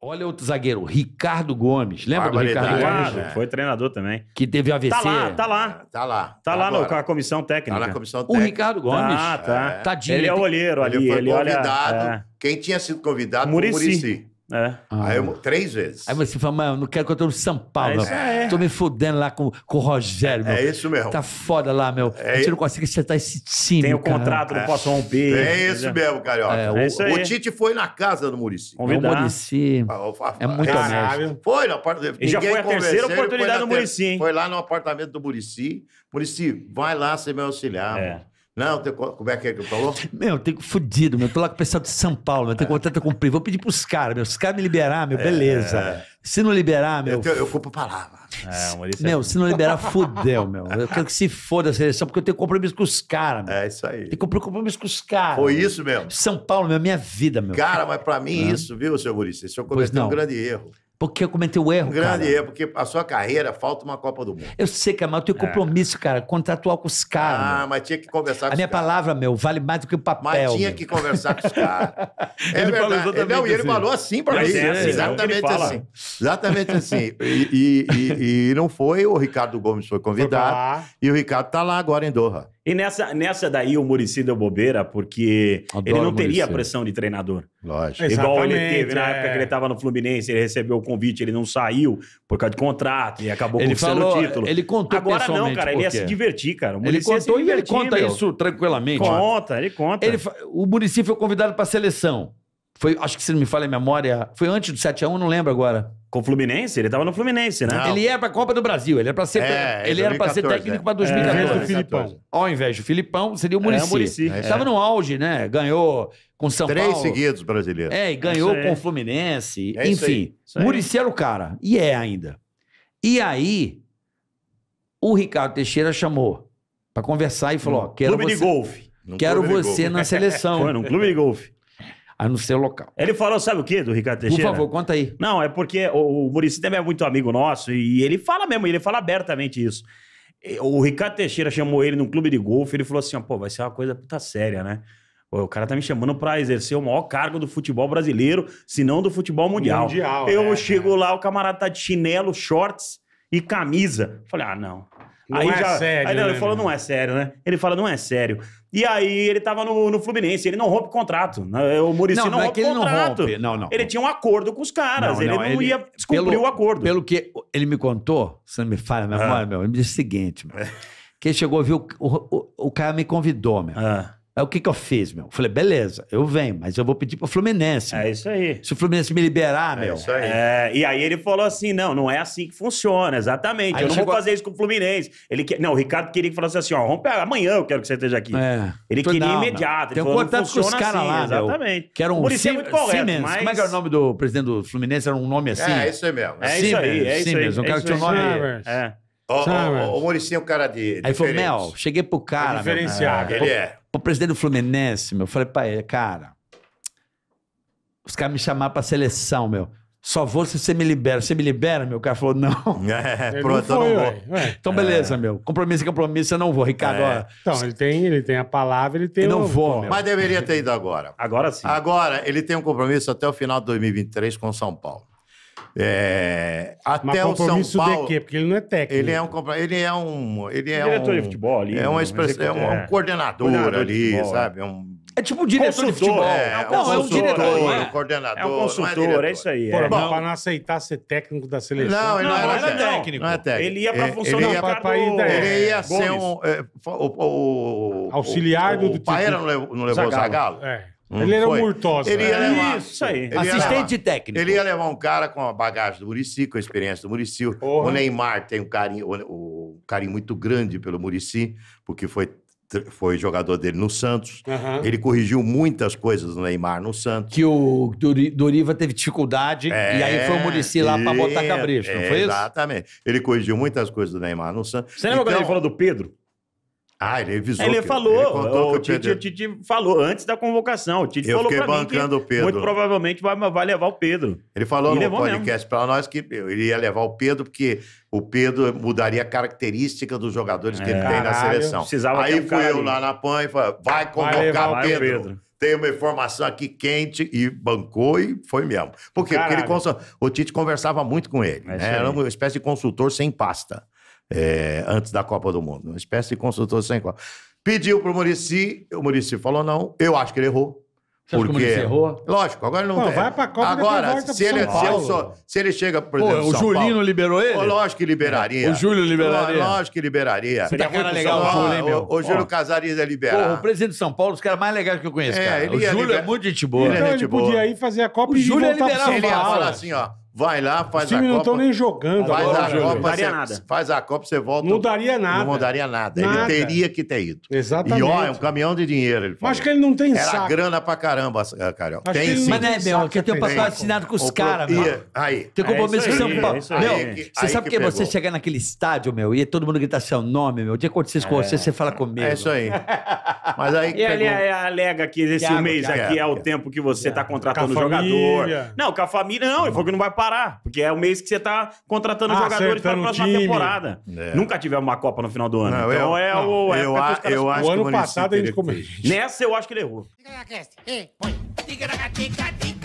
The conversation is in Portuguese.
Olha outro zagueiro, Ricardo Gomes. Lembra do Ricardo Gomes? Claro, foi treinador também. Que teve AVC. Tá lá, tá lá. Tá lá. Tá lá no, com a comissão técnica. Tá na comissão técnica. O Ricardo Gomes. Ah, tá. É. Tadinho. Ele é olheiro ali. Ele, foi ele convidado. Olha, é. Quem tinha sido convidado Murici. foi o Murici. É. Ah. Aí eu, três vezes. Aí você fala, eu não quero que eu tô no São Paulo. É, é, é. Tô me fudendo lá com, com o Rogério, é, meu. É isso mesmo. Tá foda lá, meu. É. A gente não consegue acertar esse time. Tem o cara. contrato, não é. posso romper. É isso mesmo, Carioca. É, o, isso o, Tite foi na casa do Murici. O Murici. Ah, é muito ah, honesto. Foi na parte E já foi a terceira oportunidade do Murici, hein? Foi lá no apartamento do Murici. Murici, vai lá ser meu auxiliar, é. Mano. Não, tem, como é que é que falou? Meu, eu tenho fudido, meu. Eu tô lá com o pessoal de São Paulo, meu. Tenho contrato a cumprir. Vou pedir pros caras, meu. Se os caras me liberar, meu, é. beleza. É. Se não liberar, meu. Eu, fui eu compro palavra. É, é meu, se não liberar, fudeu, meu. Eu quero que se foda a assim, seleção, porque eu tenho compromisso com os caras, meu. É isso aí. Tem compromisso com os caras. Foi meu. isso mesmo. São Paulo, meu, é minha vida, meu. Cara, mas pra mim, isso, viu, seu Maurício? Isso eu cometi um grande erro. Porque eu cometi o erro. Um grande cara. erro, porque a sua carreira falta uma Copa do Mundo. Eu sei, é, mas eu tenho é. compromisso, é. cara, contratual com os caras. Ah, meu. mas tinha que conversar a caras. A minha palavra, meu, vale mais do que o papel. Mas tinha meu. que conversar com os caras. É ele verdade. Falou ele, não, assim. ele falou assim pra mim. É, assim, exatamente assim. Exatamente assim. E, e, e, não foi, o Ricardo Gomes foi convidado. Foi e o Ricardo tá lá agora em Doha. E nessa, nessa daí o Muricy deu bobeira, porque Adoro ele não teria pressão de treinador. Lógico. Igual ele teve na época que ele estava é. no Fluminense, ele recebeu o convite, ele não saiu por causa de contrato e acabou ele conquistando falou, o título. Ele contou Agora pessoalmente não, cara, ele ia se divertir, cara. ele contou e ele conta meu. isso tranquilamente. Conta, ele conta. Ele, o Murici foi convidado para a seleção. Foi, acho que se não me falha a memória, foi antes do 7x1, não lembro agora. Com o Fluminense? Ele tava no Fluminense, né? Não. Ele era pra Copa do Brasil, ele era pra ser, é, ele 2014, era pra ser técnico é. pra 2014. É, do Filipão. Ao invés do Filipão, seria o é, Murici. É, Muricy. É. Tava no auge, né? Ganhou com São Três Paulo. Três seguidos brasileiros. É, e ganhou é com o Fluminense. É Enfim, Murici era o cara. E é ainda. E aí, o Ricardo Teixeira chamou pra conversar e falou: hum. ó, quero. Clube você... de golfe. Num quero você golfe. na seleção. Foi num clube de golfe a no seu local. Ele falou, sabe o que, do Ricardo Teixeira? Por favor, conta aí. Não, é porque o, o Murici também é muito amigo nosso e ele fala mesmo, ele fala abertamente isso. O Ricardo Teixeira chamou ele num clube de golfe, ele falou assim, ó, pô, vai ser uma coisa puta séria, né? Pô, o cara tá me chamando para exercer o maior cargo do futebol brasileiro, se não do futebol mundial. mundial eu é, chego lá, o camarada tá de chinelo, shorts e camisa. Falei, ah, não. Não aí é já, sério. Aí, não, né, ele falou, não é sério, né? Ele fala, não é sério. E aí ele tava no, no Fluminense, ele não rompe contrato. Né? É, o Murici não, não, é rompe é contrato. Não rompe. Não, não. Ele tinha um acordo com os caras, ele não ele, ia descumprir pelo, o acordo. Pelo que ele me contou, você não me fala meu amor, ah. meu, ele me disse o seguinte, meu, é. que ele chegou, viu, o, o, o cara me convidou, meu. Ah. Aí o que que eu fiz, meu? Falei, beleza, eu venho, mas eu vou pedir pro Fluminense. É meu. isso aí. Se o Fluminense me liberar, é meu. é Isso aí. É, e aí ele falou assim: não, não é assim que funciona, exatamente. Aí eu não vou fazer isso com o Fluminense. Ele que... Não, o Ricardo queria que falasse assim: ó, rompe amanhã, eu quero que você esteja aqui. É. Ele falei, queria não, imediato. Tem um contato com os caras assim, lá, exatamente. Meu, que era um Por Sim... é muito correto, Mas... Como é que era é o nome do presidente do Fluminense? Era um nome assim? É, isso aí mesmo. É Siemens, isso aí, é isso aí. Um é cara que tinha um nome. É. O, o, o, o é um cara de. Aí diferente. falou, Mel, cheguei pro cara. É diferenciado. Meu, ele é pro presidente do Fluminense, meu. Eu falei pra ele, cara, os caras me chamaram pra seleção, meu. Só vou se você me libera. Você me libera, meu? O cara falou, não. É, pronto, não, foi, não vou. Então, beleza, é. meu. Compromisso é compromisso, eu não vou, Ricardo. É. Então, ele tem, ele tem a palavra, ele tem eu o... não vou, meu. Mas deveria ter ido agora. Agora sim. Agora, ele tem um compromisso até o final de 2023 com São Paulo. É, até o São Paulo. De quê? Porque ele não é técnico. Ele é um ele é um ele é diretor um, de futebol ali. É uma né? expressão, é um, um é. coordenador, coordenador ali, futebol, é. sabe? É um é tipo um diretor de futebol. É, é não, é um diretor. É. coordenador. É um consultor, é, é isso aí. Porra, Bom, pra não aceitar ser técnico da seleção. Não, ele não, não, era, técnico. Não é técnico. Ele ia pra função ele ia, Ele ia ser um... o, auxiliar do... O era não levou o Zagallo? É. Hum, ele era um Murtosa. Ele ia né? levar, isso aí. Ele Assistente levar, técnico. Ele ia levar um cara com a bagagem do Murici, com a experiência do Murici. O Neymar tem um carinho, um carinho muito grande pelo Murici, porque foi foi jogador dele no Santos. Ele corrigiu muitas coisas do Neymar no Santos. Que o Doriva teve dificuldade é, e aí foi o Murici lá para botar é, cabresto, é, não foi exatamente. isso? Exatamente. Ele corrigiu muitas coisas do Neymar no Santos. Você lembra então, quando ele então- falou do Pedro? Ah, ele avisou. Ele falou, o, Tite, Tite falou antes da convocação. O Tite eu falou pra bancando mim que o Pedro. muito provavelmente vai, vai levar o Pedro. Ele falou no podcast para nós que ele ia levar o Pedro porque o Pedro mudaria a característica dos jogadores é, que ele é. tem na seleção. Aí fui eu lá na PAN e falei, vai convocar vai levar, o Pedro. tem uma informação aqui quente e bancou e foi mesmo. Por quê? Porque ele, o Tite conversava muito com ele. É né? Era uma espécie de consultor sem pasta é, antes da Copa do Mundo. Uma espécie de consultor sem Copa. Pediu para o Murici, o Murici falou não. Eu acho que ele errou. Você porque... acha que o errou? Lógico, agora não. Pô, vai pra Copa agora, se ele, São Paulo. Se, se ele chega, por exemplo. Pô, o São não Paulo, liberou ele? lógico que liberaria. É, o Júlio liberaria. lógico que liberaria. Você tá cara legal o Júlio, hein, meu? O, o Júlio Casares é liberado. o presidente de São Paulo, os caras mais legais que eu conheço, é, cara. o Júlio é liber... é muito de boa. Ele, é então, ele podia ir fazer a Copa o e Júlio voltar é liberado. Ele ia falar assim, ó. Vai lá, faz Os a Copa. Os não estão nem jogando. Faz agora, a Copa, não daria nada. Faz a Copa, você volta. Não daria nada. Não mudaria nada. nada. Ele teria que ter ido. Exatamente. E ó, é um caminhão de dinheiro. Ele falou. Acho que ele não tem Era saco. grana pra caramba, eh, Carioca. tem sim. Mas não né, é, Bel, que tem o passado assinado com os caras, mano. Aí. Tem é compromisso com São é Paulo. Meu, você sabe o que você chegar naquele estádio, meu, e todo mundo gritar seu nome, meu. O dia que acontecer com é. você, você fala comigo. É isso aí. Mas aí. E ele alega que esse mês aqui é o tempo que você tá contratando o jogador. Não, com a família. Não, ele falou que não vai parar parar, porque é o mês que você tá contratando ah, jogadores para a próxima time. temporada. É. Nunca tiver uma Copa no final do ano. Não, então eu, é não, o. É eu, a, eu o acho o ano que passado gente comeu. Nessa eu acho que ele errou. Diga na Ei, põe. Diga na